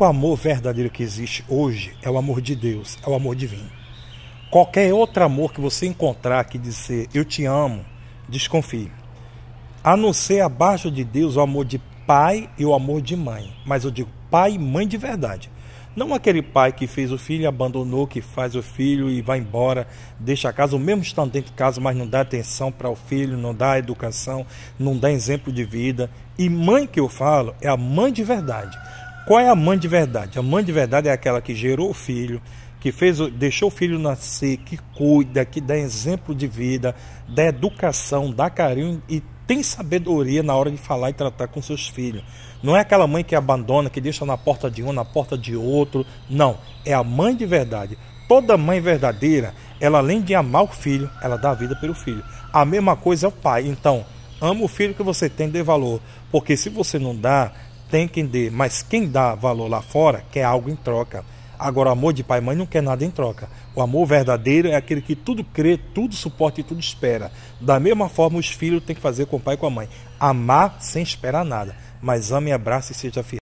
O amor verdadeiro que existe hoje é o amor de Deus, é o amor divino. Qualquer outro amor que você encontrar que dizer eu te amo, desconfie. A não ser abaixo de Deus o amor de pai e o amor de mãe. Mas eu digo pai e mãe de verdade. Não aquele pai que fez o filho, abandonou, que faz o filho e vai embora, deixa a casa, ou mesmo estando dentro de casa, mas não dá atenção para o filho, não dá educação, não dá exemplo de vida. E mãe que eu falo é a mãe de verdade qual é a mãe de verdade? A mãe de verdade é aquela que gerou o filho, que fez, deixou o filho nascer, que cuida, que dá exemplo de vida, dá educação, dá carinho e tem sabedoria na hora de falar e tratar com seus filhos. Não é aquela mãe que abandona, que deixa na porta de um, na porta de outro. Não, é a mãe de verdade. Toda mãe verdadeira, ela além de amar o filho, ela dá a vida pelo filho. A mesma coisa é o pai. Então, ama o filho que você tem, dê valor. Porque se você não dá, tem quem dê, mas quem dá valor lá fora quer algo em troca. Agora, o amor de pai e mãe não quer nada em troca. O amor verdadeiro é aquele que tudo crê, tudo suporta e tudo espera. Da mesma forma, os filhos têm que fazer com o pai e com a mãe. Amar sem esperar nada, mas ame, abrace e seja firme.